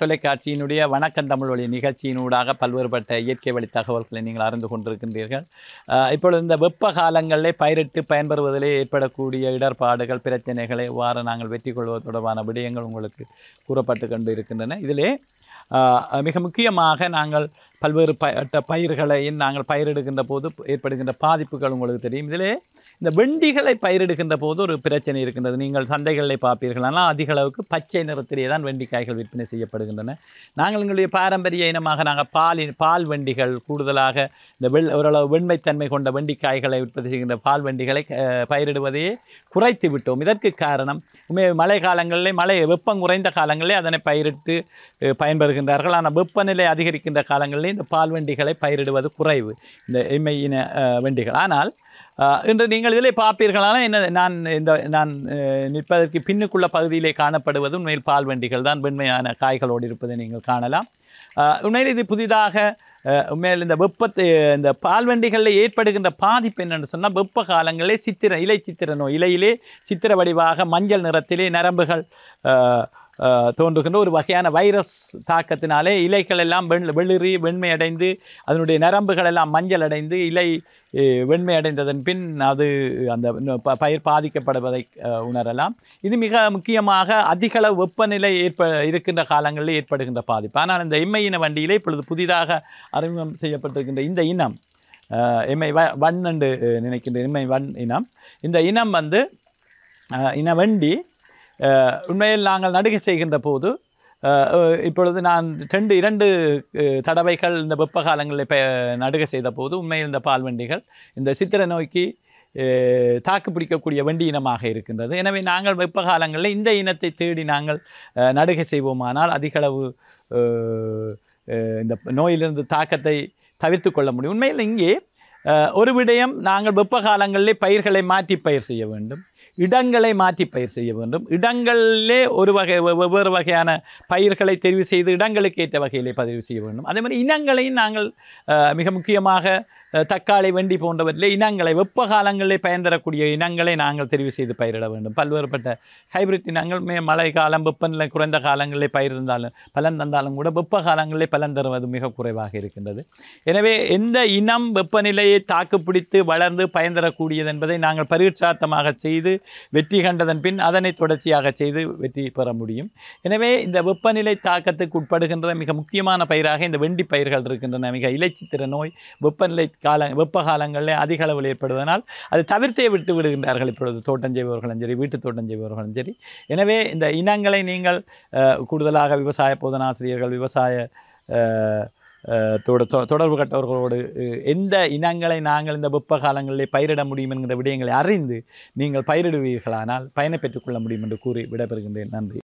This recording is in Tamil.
தொலைக்காட்சியினுடைய வணக்கம் தமிழ் வழி நிகழ்ச்சியினூடாக பல்வேறுபட்ட இயற்கை வழி தகவல்களை நீங்கள் அறிந்து கொண்டிருக்கின்றீர்கள் இப்பொழுது இந்த வெப்ப காலங்களிலே பயிரிட்டு பயன்பெறுவதிலே ஏற்படக்கூடிய இடர்பாடுகள் பிரச்சனைகளை வார நாங்கள் வெற்றி கொள்வது தொடர்பான விடயங்கள் உங்களுக்கு கூறப்பட்டு கொண்டு இருக்கின்றன இதிலே மிக முக்கியமாக நாங்கள் பல்வேறு ப பயிர்களை நாங்கள் பயிரிடுகின்ற போது ஏற்படுகின்ற பாதிப்புகள் உங்களுக்கு தெரியும் இதிலே இந்த வெண்டிகளை பயிரிடுகின்ற போது ஒரு பிரச்சனை இருக்கின்றது நீங்கள் சந்தைகளில் பார்ப்பீர்கள் ஆனால் அதிக அளவுக்கு பச்சை நிறத்திலேயே தான் வெண்டிக்காய்கள் விற்பனை செய்யப்படுகின்றன நாங்கள் எங்களுடைய பாரம்பரிய இனமாக நாங்கள் பால் பால் வண்டிகள் கூடுதலாக இந்த வெள் ஓரளவு வெண்மைத்தன்மை கொண்ட வெண்டிக்காய்களை உற்பத்தி செய்கின்ற பால் வண்டிகளை பயிரிடுவதையே குறைத்து விட்டோம் இதற்கு காரணம் மழை காலங்களிலே மழை வெப்பம் குறைந்த காலங்களிலே அதனை பயிரிட்டு பயன்பெறுகின்றார்கள் ஆனால் வெப்பநிலை அதிகரிக்கின்ற காலங்களில் காலங்களில் இந்த பால் வண்டிகளை பயிரிடுவது குறைவு இந்த இமையின வண்டிகள் ஆனால் இன்று நீங்கள் இதில் பார்ப்பீர்களால் என்ன நான் இந்த நான் நிற்பதற்கு பின்னுக்குள்ள பகுதியிலே காணப்படுவது உண்மையில் பால் வண்டிகள் தான் வெண்மையான காய்களோடு இருப்பதை நீங்கள் காணலாம் உண்மையில் இது புதிதாக மேல் இந்த வெப்பத்தை இந்த பால்வண்டிகளில் ஏற்படுகின்ற பாதிப்பு என்னென்னு சொன்னால் வெப்ப காலங்களிலே சித்திர இலை சித்திர நோய் இலையிலே சித்திர வடிவாக மஞ்சள் நிறத்திலே நரம்புகள் தோன்றுகின்ற ஒரு வகையான வைரஸ் தாக்கத்தினாலே இலைகள் எல்லாம் வெண் வெளிறி வெண்மை அடைந்து அதனுடைய நரம்புகள் எல்லாம் மஞ்சள் அடைந்து இலை வெண்மை அடைந்ததன் பின் அது அந்த பயிர் பாதிக்கப்படுவதை உணரலாம் இது மிக முக்கியமாக அதிகளவு வெப்பநிலை ஏற்ப இருக்கின்ற காலங்களில் ஏற்படுகின்ற பாதிப்பு ஆனால் இந்த எம்ஐ இன வண்டியிலே இப்பொழுது புதிதாக அறிமுகம் செய்யப்பட்டிருக்கின்ற இந்த இனம் எம்மை வ வன் என்று நினைக்கின்ற எம்மை வன் இனம் இந்த இனம் வந்து இன வண்டி உண்மையில் நாங்கள் நடுகை செய்கின்ற போது இப்பொழுது நான் ரெண்டு இரண்டு தடவைகள் இந்த வெப்ப காலங்களில் நடுக செய்த போது உண்மையில் இந்த பால்வண்டிகள் இந்த சித்திரை நோக்கி தாக்கு பிடிக்கக்கூடிய வண்டி இனமாக இருக்கின்றது எனவே நாங்கள் வெப்ப காலங்களில் இந்த இனத்தை தேடி நாங்கள் நடுகை செய்வோமானால் அதிகளவு இந்த நோயிலிருந்து தாக்கத்தை தவிர்த்து கொள்ள முடியும் உண்மையில் இங்கே ஒரு விடயம் நாங்கள் வெப்ப காலங்களிலே பயிர்களை மாற்றி பயிர் செய்ய வேண்டும் இடங்களை மாற்றி பயிர் செய்ய வேண்டும் இடங்களிலே ஒரு வகை வெவ்வேறு வகையான பயிர்களை தெரிவு செய்து இடங்களுக்கு ஏற்ற வகையிலே பதிவு செய்ய வேண்டும் அதே மாதிரி இனங்களையும் நாங்கள் மிக முக்கியமாக தக்காளி வண்டி போன்றவற்றிலே இனங்களை வெப்ப காலங்களில் பயன்தரக்கூடிய இனங்களை நாங்கள் தெரிவு செய்து பயிரிட வேண்டும் பல்வேறுபட்ட ஹைபிரிட் இனங்கள் மே மழை காலம் வெப்பநிலை குறைந்த காலங்களில் பயிரிருந்தாலும் பலன் தந்தாலும் கூட வெப்ப காலங்களில் பலன் தருவது மிக குறைவாக இருக்கின்றது எனவே எந்த இனம் வெப்பநிலையை தாக்குப்பிடித்து வளர்ந்து பயன்தரக்கூடியது என்பதை நாங்கள் பரீட்சார்த்தமாக செய்து வெற்றி கண்டதன் பின் அதனை தொடர்ச்சியாக செய்து வெற்றி பெற முடியும் எனவே இந்த வெப்பநிலை தாக்கத்துக்கு உட்படுகின்ற மிக முக்கியமான பயிராக இந்த வெண்டி பயிர்கள் இருக்கின்றன மிக இலைச்சித்திர நோய் வெப்பநிலை கால வெப்ப காலங்களில் அதிக அளவில் ஏற்படுவதனால் அது தவிர்த்தே விட்டு விடுகின்றார்கள் இப்பொழுது தோட்டம் செய்பவர்களும் சரி வீட்டு தோட்டம் செய்பவர்களும் சரி எனவே இந்த இனங்களை நீங்கள் கூடுதலாக விவசாய போதனாசிரியர்கள் விவசாய தொடர்பு கட்டவர்களோடு எந்த இனங்களை நாங்கள் இந்த வெப்ப காலங்களில் பயிரிட முடியும் என்கிற விடயங்களை அறிந்து நீங்கள் பயிரிடுவீர்களானால் பயனை பெற்றுக்கொள்ள முடியும் என்று கூறி விடைபெறுகின்றேன் நன்றி